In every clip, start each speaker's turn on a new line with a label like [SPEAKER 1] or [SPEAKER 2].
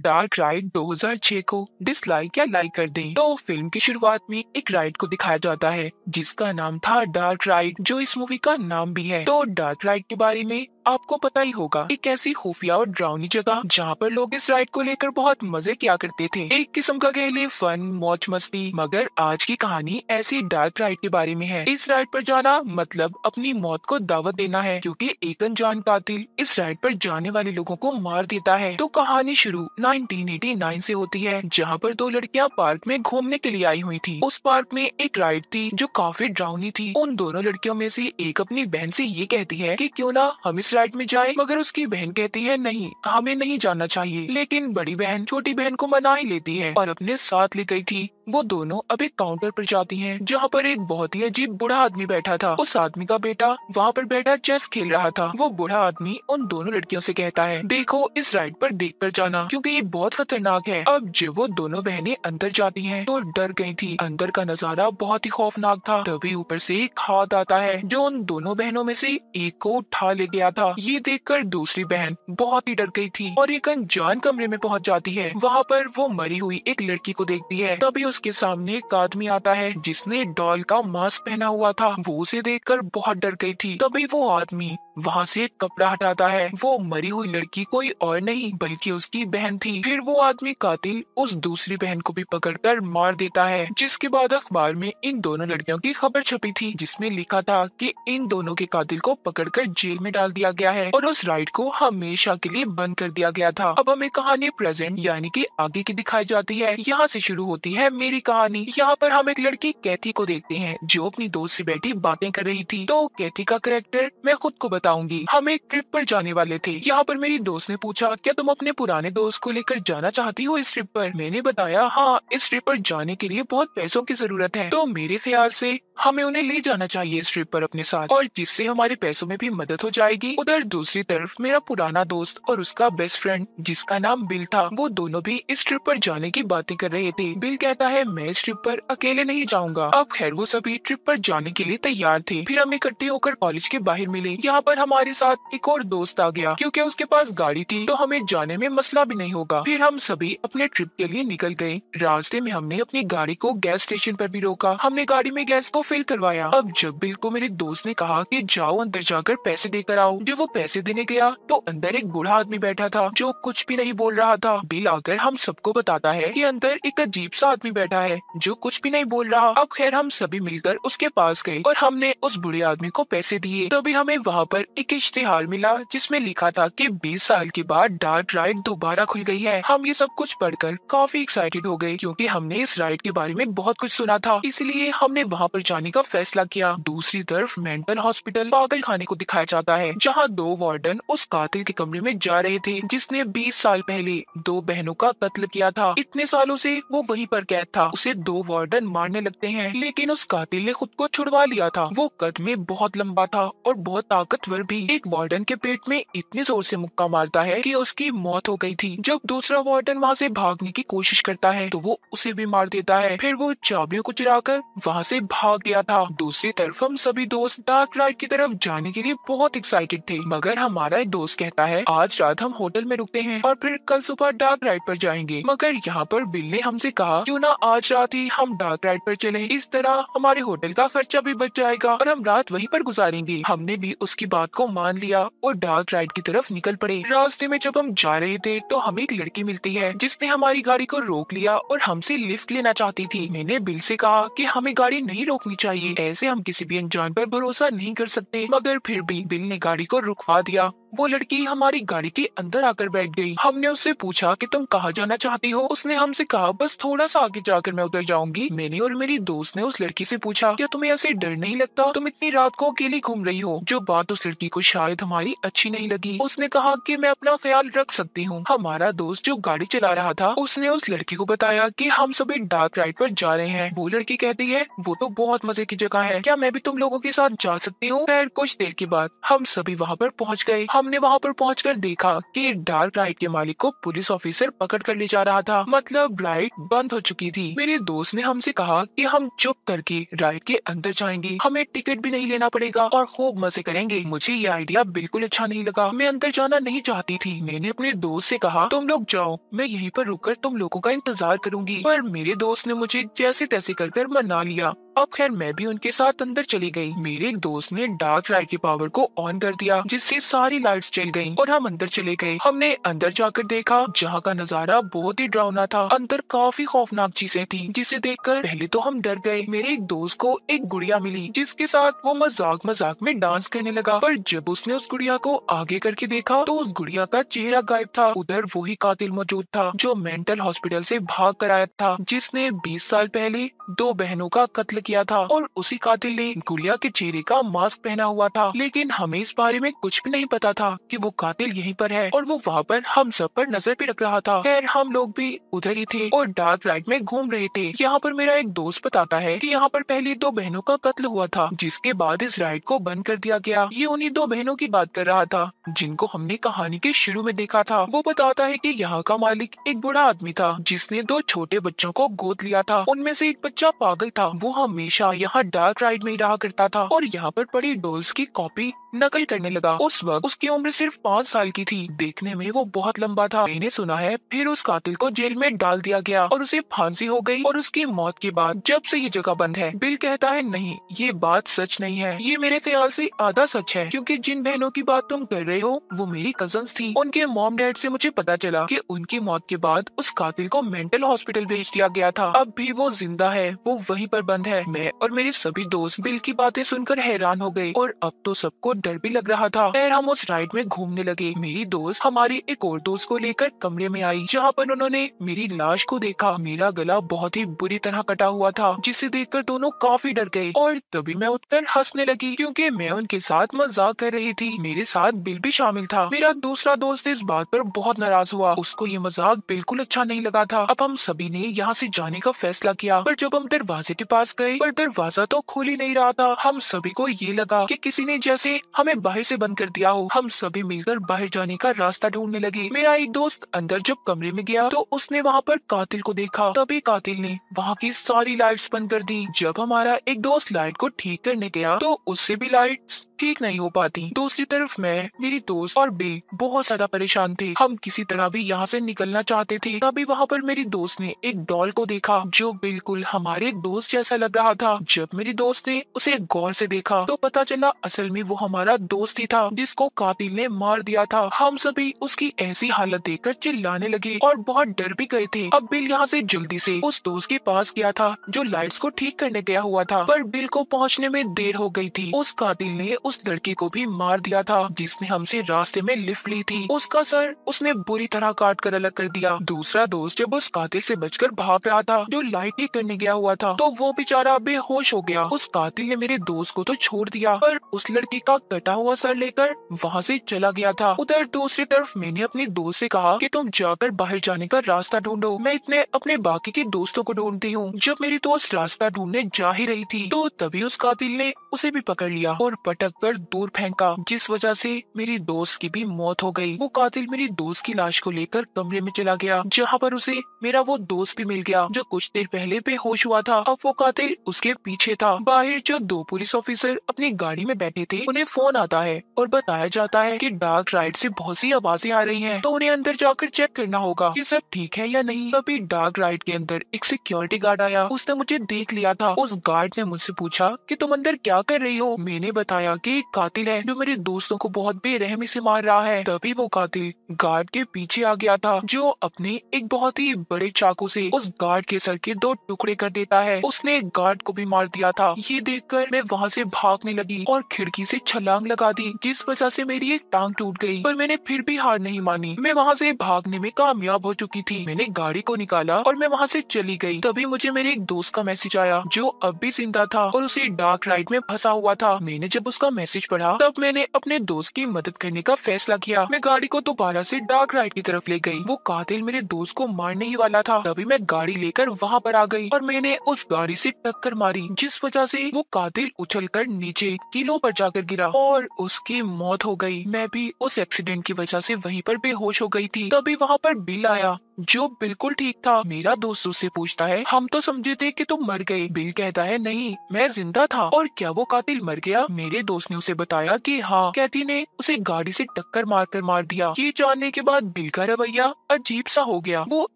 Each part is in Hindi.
[SPEAKER 1] डार्क राइड 2006 को डिसलाइक या लाइक कर दें तो फिल्म की शुरुआत में एक राइड को दिखाया जाता है जिसका नाम था डार्क राइड जो इस मूवी का नाम भी है तो डार्क राइड के बारे में आपको पता ही होगा एक ऐसी खुफिया और ड्राउनी जगह जहाँ पर लोग इस राइड को लेकर बहुत मजे किया करते थे एक किस्म का कह ले फन मौज मस्ती मगर आज की कहानी ऐसी डार्क राइड के बारे में है इस राइड पर जाना मतलब अपनी मौत को दावत देना है क्योंकि एक अनजान कातिल इस राइड पर जाने वाले लोगों को मार देता है तो कहानी शुरू 1989 से होती है जहाँ पर दो लड़कियाँ पार्क में घूमने के लिए आई हुई थी उस पार्क में एक राइड थी जो काफी ड्राउनी थी उन दोनों लड़कियों में से एक अपनी बहन से ये कहती है की क्यों ना हम इस राइड में जाए मगर उसकी बहन कहती है नहीं हमें नहीं जाना चाहिए लेकिन बड़ी बहन छोटी बहन को मना ही लेती है और अपने साथ ले गई थी वो दोनों अब एक काउंटर पर जाती हैं जहाँ पर एक बहुत ही अजीब बूढ़ा आदमी बैठा था उस आदमी का बेटा वहाँ पर बैठा चेस खेल रहा था वो बूढ़ा आदमी उन दोनों लड़कियों से कहता है देखो इस राइड पर देख कर जाना क्योंकि ये बहुत खतरनाक है अब जब वो दोनों बहनें अंदर जाती हैं तो डर गई थी अंदर का नजारा बहुत ही खौफनाक था तभी ऊपर से एक हाथ आता है जो उन दोनों बहनों में से एक को उठा ले गया था था ये देखकर दूसरी बहन बहुत ही डर गई थी और एक अनजान कमरे में पहुंच जाती है वहाँ पर वो मरी हुई एक लड़की को देखती है तभी उसके सामने एक आदमी आता है जिसने डॉल का मास्क पहना हुआ था वो उसे देख बहुत डर गई थी तभी वो आदमी वहाँ से कपड़ा हटाता है वो मरी हुई लड़की कोई और नहीं बल्कि उसकी बहन थी फिर वो आदमी कातिल उस दूसरी बहन को भी पकड़कर मार देता है जिसके बाद अखबार में इन दोनों लड़कियों की खबर छपी थी जिसमें लिखा था कि इन दोनों के कातिल को पकड़कर जेल में डाल दिया गया है और उस राइड को हमेशा के लिए बंद कर दिया गया था अब हमें कहानी प्रेजेंट यानी कि आगे की दिखाई जाती है यहाँ से शुरू होती है मेरी कहानी यहाँ पर हम एक लड़की कैथी को देखते हैं जो अपनी दोस्त से बैठी बातें कर रही थी तो कैथी का करेक्टर मैं खुद को बताऊंगी हम एक ट्रिप पर जाने वाले थे यहाँ पर मेरी दोस्त ने पूछा क्या तुम अपने पुराने दोस्त को लेकर जाना चाहती हो इस ट्रिप पर मैंने बताया हाँ इस ट्रिप पर जाने के लिए बहुत पैसों की जरूरत है तो मेरे ख्याल से हमें उन्हें ले जाना चाहिए इस ट्रिप पर अपने साथ और जिससे हमारे पैसों में भी मदद हो जाएगी उधर दूसरी तरफ मेरा पुराना दोस्त और उसका बेस्ट फ्रेंड जिसका नाम बिल था वो दोनों भी इस ट्रिप पर जाने की बातें कर रहे थे बिल कहता है मैं इस ट्रिप पर अकेले नहीं जाऊंगा अब खैर वो सभी ट्रिप पर जाने के लिए तैयार थे फिर हम इकट्ठे होकर कॉलेज के बाहर मिले यहाँ पर हमारे साथ एक और दोस्त आ गया क्यूँकी उसके पास गाड़ी थी तो हमें जाने में मसला भी नहीं होगा फिर हम सभी अपने ट्रिप के लिए निकल गए रास्ते में हमने अपनी गाड़ी को गैस स्टेशन पर भी रोका हमने गाड़ी में गैस को फिल करवाया अब जब बिल को मेरे दोस्त ने कहा कि जाओ अंदर जाकर पैसे देकर आओ जब वो पैसे देने गया तो अंदर एक बूढ़ा आदमी बैठा था जो कुछ भी नहीं बोल रहा था बिल आकर हम सबको बताता है कि अंदर एक अजीब सा आदमी बैठा है जो कुछ भी नहीं बोल रहा अब खैर हम सभी मिलकर उसके पास गए और हमने उस बूढ़े आदमी को पैसे दिए तभी हमें वहाँ पर एक इश्तेहार मिला जिसमे लिखा था की बीस साल के बाद डार्क राइड दोबारा खुल गई है हम ये सब कुछ पढ़कर काफी एक्साइटेड हो गए क्यूँकी हमने इस राइड के बारे में बहुत कुछ सुना था इसलिए हमने वहाँ पर जाने का फैसला किया दूसरी तरफ मेंटल हॉस्पिटल पागल खाने को दिखाया जाता है जहाँ दो वार्डन उस कातिल के कमरे में जा रहे थे जिसने बीस साल पहले दो बहनों का कत्ल किया था इतने सालों से वो वहीं पर कैद था उसे दो वार्डन मारने लगते हैं लेकिन उस कातिल ने खुद को छुड़वा लिया था वो कद में बहुत लंबा था और बहुत ताकतवर भी एक वार्डन के पेट में इतने जोर से मुक्का मारता है कि उसकी मौत हो गई थी जब दूसरा वार्डन वहाँ से भागने की कोशिश करता है तो वो उसे भी मार देता है फिर वो चाबियों को कर वहाँ से भाग दिया था दूसरी तरफ हम सभी दोस्त डार्क राइड की तरफ जाने के लिए बहुत एक्साइटेड थे मगर हमारा एक दोस्त कहता है आज रात हम होटल में रुकते हैं और फिर कल सुबह डार्क राइड पर जाएंगे मगर यहाँ पर बिल ने हमसे कहा क्यों ना आज रात ही हम डार्क राइड पर चले इस तरह हमारे होटल का खर्चा भी बच जाएगा और हम रात वहीं पर गुजारेंगे हमने भी उसकी बात को मान लिया और डार्क राइड की तरफ निकल पड़े रास्ते में जब हम जा रहे थे तो हमें एक लड़की मिलती है जिसने हमारी गाड़ी को रोक लिया और हमसे लिफ्ट लेना चाहती थी मैंने बिल से कहा कि हमें गाड़ी नहीं रोकनी रखनी चाहिए ऐसे हम किसी भी अनजान पर भरोसा नहीं कर सकते मगर फिर भी बिल ने गाड़ी को रुकवा दिया वो लड़की हमारी गाड़ी के अंदर आकर बैठ गई हमने उससे पूछा कि तुम कहाँ जाना चाहती हो उसने हमसे कहा बस थोड़ा सा आगे जाकर मैं उधर जाऊंगी मैंने और मेरी दोस्त ने उस लड़की से पूछा क्या तुम्हें ऐसे डर नहीं लगता तुम इतनी रात को अकेली घूम रही हो जो बात उस लड़की को शायद हमारी अच्छी नहीं लगी उसने कहा की मैं अपना ख्याल रख सकती हूँ हमारा दोस्त जो गाड़ी चला रहा था उसने उस लड़की को बताया की हम सभी डार्क राइड पर जा रहे हैं वो लड़की कहती है वो तो बहुत मजे की जगह है क्या मैं भी तुम लोगों के साथ जा सकती हूँ खैर कुछ देर के बाद हम सभी वहाँ पर पहुँच गए हमने वहाँ पर कर देखा की डार्क राइट के मालिक को पुलिस ऑफिसर पकड़ कर ले जा रहा था मतलब राइट बंद हो चुकी थी मेरे दोस्त ने हमसे कहा की हम चुप करके राइट के अंदर जाएंगे हमें टिकट भी नहीं लेना पड़ेगा और खूब मजे करेंगे मुझे ये आइडिया बिल्कुल अच्छा नहीं लगा मैं अंदर जाना नहीं चाहती थी मैंने अपने दोस्त से कहा तुम लोग जाओ मैं यहीं पर रुककर तुम लोगों का इंतजार करूंगी पर मेरे दोस्त ने मुझे जैसे तैसे कर, कर मना लिया अब खैर मैं भी उनके साथ अंदर चली गई मेरे एक दोस्त ने डार्क लाइट की पावर को ऑन कर दिया जिससे सारी लाइट्स जल गईं और हम अंदर चले गए हमने अंदर जाकर देखा जहाँ का नजारा बहुत ही डरावना था अंदर काफी खौफनाक चीजें थी जिसे देखकर पहले तो हम डर गए मेरे एक दोस्त को एक गुड़िया मिली जिसके साथ वो मजाक मजाक में डांस करने लगा पर जब उसने उस गुड़िया को आगे करके देखा तो उस गुड़िया का चेहरा गायब था उधर वही कातिल मौजूद था जो मेंटल हॉस्पिटल से भाग कर आया था जिसने बीस साल पहले दो बहनों का कत्ल किया था और उसी कातिल ने गुड़िया के चेहरे का मास्क पहना हुआ था लेकिन हमें इस बारे में कुछ भी नहीं पता था कि वो कातिल यहीं पर है और वो वहाँ पर हम सब पर नजर भी रख रहा था खैर हम लोग भी उधर ही थे और डार्क राइड में घूम रहे थे यहाँ पर मेरा एक दोस्त बताता है कि यहाँ पर पहले दो बहनों का कत्ल हुआ था जिसके बाद इस राइड को बंद कर दिया गया ये उन्हीं दो बहनों की बात कर रहा था जिनको हमने कहानी के शुरू में देखा था वो बताता है की यहाँ का मालिक एक बुरा आदमी था जिसने दो छोटे बच्चों को गोद लिया था उनमें से एक बच्चा पागल था वो हम हमेशा यहाँ डार्क राइड में रहा करता था और यहाँ पर पड़ी डोल्स की कॉपी नकल करने लगा उस वक्त उसकी उम्र सिर्फ पाँच साल की थी देखने में वो बहुत लंबा था मैंने सुना है फिर उस कातिल को जेल में डाल दिया गया और उसे फांसी हो गई और उसकी मौत के बाद जब से ये जगह बंद है बिल कहता है नहीं ये बात सच नहीं है ये मेरे ख्याल से आधा सच है क्योंकि जिन बहनों की बात तुम कर रहे हो वो मेरी कजन थी उनके मॉम डैड से मुझे पता चला कि उनकी मौत के बाद उस कातिल को मेंटल हॉस्पिटल भेज दिया गया था अब भी वो जिंदा है वो वहीं पर बंद है मैं और मेरे सभी दोस्त बिल की बातें सुनकर हैरान हो गए और अब तो सबको डर भी लग रहा था फिर हम उस राइड में घूमने लगे मेरी दोस्त हमारी एक और दोस्त को लेकर कमरे में आई जहाँ पर उन्होंने मेरी लाश को देखा मेरा गला बहुत ही बुरी तरह कटा हुआ था जिसे देखकर दोनों काफी डर गए और तभी मैं उठकर हंसने लगी क्योंकि मैं उनके साथ मजाक कर रही थी मेरे साथ बिल भी शामिल था मेरा दूसरा दोस्त इस बात पर बहुत नाराज हुआ उसको ये मजाक बिल्कुल अच्छा नहीं लगा था अब हम सभी ने यहाँ से जाने का फैसला किया पर जब हम दरवाजे के पास गए पर दरवाजा तो खुल ही नहीं रहा था हम सभी को ये लगा कि किसी ने जैसे हमें बाहर से बंद कर दिया हो हम सभी मिलकर बाहर जाने का रास्ता ढूंढने लगे मेरा एक दोस्त अंदर जब कमरे में गया तो उसने वहाँ पर कातिल को देखा तभी कातिल ने वहाँ की सारी लाइट्स बंद कर दी जब हमारा एक दोस्त लाइट को ठीक करने गया तो उससे भी लाइट्स ठीक नहीं हो पाती दूसरी तरफ मैं मेरी दोस्त और बिल बहुत ज्यादा परेशान थे हम किसी तरह भी यहाँ से निकलना चाहते थे तभी वहाँ पर मेरी दोस्त ने एक डॉल को देखा जो बिल्कुल हमारे दोस्त जैसा लग रहा था जब मेरी दोस्त ने उसे गौर से देखा तो पता चला असल में वो हमारा दोस्त ही था जिसको कातिल ने मार दिया था हम सभी उसकी ऐसी हालत देखकर चिल्लाने लगे और बहुत डर भी गए थे अब बिल यहाँ से जल्दी से उस दोस्त के पास गया था जो लाइट्स को ठीक करने गया हुआ था पर बिल को पहुँचने में देर हो गई थी उस कातिल ने उस उस लड़की को भी मार दिया था जिसने हमसे रास्ते में लिफ्ट ली थी उसका सर उसने बुरी तरह काट कर अलग कर दिया दूसरा दोस्त जब उस कातिल से बचकर भाग रहा था जो लाइट ही करने गया हुआ था तो वो बेचारा बेहोश हो गया उस कातिल ने मेरे दोस्त को तो छोड़ दिया पर उस लड़की का कटा हुआ सर लेकर वहाँ से चला गया था उधर दूसरी तरफ मैंने अपने दोस्त से कहा कि तुम जाकर बाहर जाने का रास्ता ढूंढो मैं इतने अपने बाकी के दोस्तों को ढूंढती हूँ जब मेरी दोस्त रास्ता ढूंढने जा ही रही थी तो तभी उस कातिल ने उसे भी पकड़ लिया और पटक कर दूर फेंका जिस वजह से मेरी दोस्त की भी मौत हो गई वो कातिल मेरी दोस्त की लाश को लेकर कमरे में चला गया जहाँ पर उसे मेरा वो दोस्त भी मिल गया जो कुछ देर पहले बेहोश हुआ था अब वो कातिल उसके पीछे था बाहर जो दो पुलिस ऑफिसर अपनी गाड़ी में बैठे थे उन्हें फोन आता है और बताया जाता है की डार्क राइड ऐसी बहुत सी आवाजें आ रही है तो उन्हें अंदर जाकर चेक करना होगा की सब ठीक है या नहीं तभी डार्क राइड के अंदर एक सिक्योरिटी गार्ड आया उसने मुझे देख लिया था उस गार्ड ने मुझसे पूछा की तुम अंदर क्या कर रही हो मैंने बताया आगे एक कातिल है जो मेरे दोस्तों को बहुत बेरहमी से मार रहा है तभी वो कातिल गार्ड के पीछे आ गया था जो अपने एक बहुत ही बड़े चाकू से उस गार्ड के सर के दो टुकड़े कर देता है उसने गार्ड को भी मार दिया था ये कर मैं वहाँ से भागने लगी और खिड़की से छलांग लगा दी जिस वजह से मेरी एक टांग टूट गयी पर मैंने फिर भी हार नहीं मानी मैं वहाँ से भागने में कामयाब हो चुकी थी मैंने गाड़ी को निकाला और मैं वहाँ से चली गई तभी मुझे मेरे एक दोस्त का मैसेज आया जो अब भी जिंदा था और उसे डार्क राइड में फंसा हुआ था मैंने जब उसका मैसेज पढ़ा तब मैंने अपने दोस्त की मदद करने का फैसला किया मैं गाड़ी को दोबारा से डार्क राइड की तरफ ले गई वो कातिल मेरे दोस्त को मारने ही वाला था तभी मैं गाड़ी लेकर वहाँ पर आ गई और मैंने उस गाड़ी से टक्कर मारी जिस वजह से वो कातिल कर नीचे किलो पर जाकर गिरा और उसकी मौत हो गई मैं भी उस एक्सीडेंट की वजह से वहीं पर बेहोश हो गई थी तभी वहाँ पर बिल आया जो बिल्कुल ठीक था मेरा दोस्त उससे पूछता है हम तो समझे थे कि तुम मर गए बिल कहता है नहीं मैं जिंदा था और क्या वो कातिल मर गया मेरे दोस्त ने उसे बताया कि हाँ कैथी ने उसे गाड़ी से टक्कर मार कर मार दिया ये जानने के बाद बिल का रवैया अजीब सा हो गया वो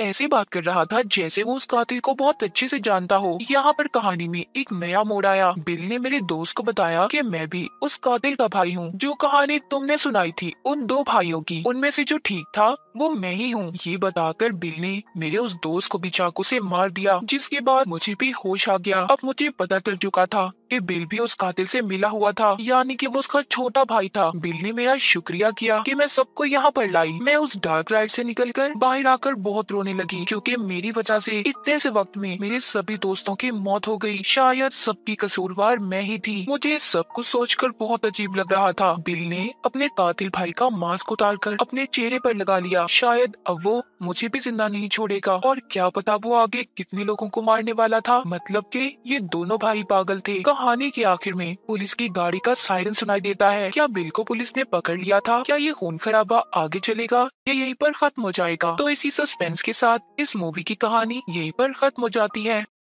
[SPEAKER 1] ऐसी बात कर रहा था जैसे वो उस कातिल को बहुत अच्छे से जानता हो यहाँ पर कहानी में एक नया मोड़ आया बिल ने मेरे दोस्त को बताया कि मैं भी उस कातिल का भाई हूँ जो कहानी तुमने सुनाई थी उन दो भाइयों की उनमें से जो ठीक था वो मैं ही हूँ ये बताकर बिल ने मेरे उस दोस्त को भी चाकू से मार दिया जिसके बाद मुझे भी होश आ गया अब मुझे पता चल चुका था कि बिल भी उस कातिल से मिला हुआ था यानी कि वो उसका छोटा भाई था बिल ने मेरा शुक्रिया किया कि मैं सबको यहाँ पर लाई मैं उस डार्क राइड से निकलकर बाहर आकर बहुत रोने लगी क्योंकि मेरी वजह से इतने से वक्त में मेरे सभी दोस्तों की मौत हो गई शायद सबकी कसूरवार मैं ही थी मुझे सब कुछ कर बहुत अजीब लग रहा था बिल ने अपने कातिल भाई का मास्क उतार कर अपने चेहरे पर लगा लिया शायद अब वो मुझे भी जिंदा नहीं छोड़ेगा और क्या पता वो आगे कितने लोगों को मारने वाला था मतलब की ये दोनों भाई पागल थे कहा कहानी के आखिर में पुलिस की गाड़ी का सायरन सुनाई देता है क्या बिल को पुलिस ने पकड़ लिया था क्या ये खून खराबा आगे चलेगा या यहीं पर खत्म हो जाएगा तो इसी सस्पेंस के साथ इस मूवी की कहानी यहीं पर खत्म हो जाती है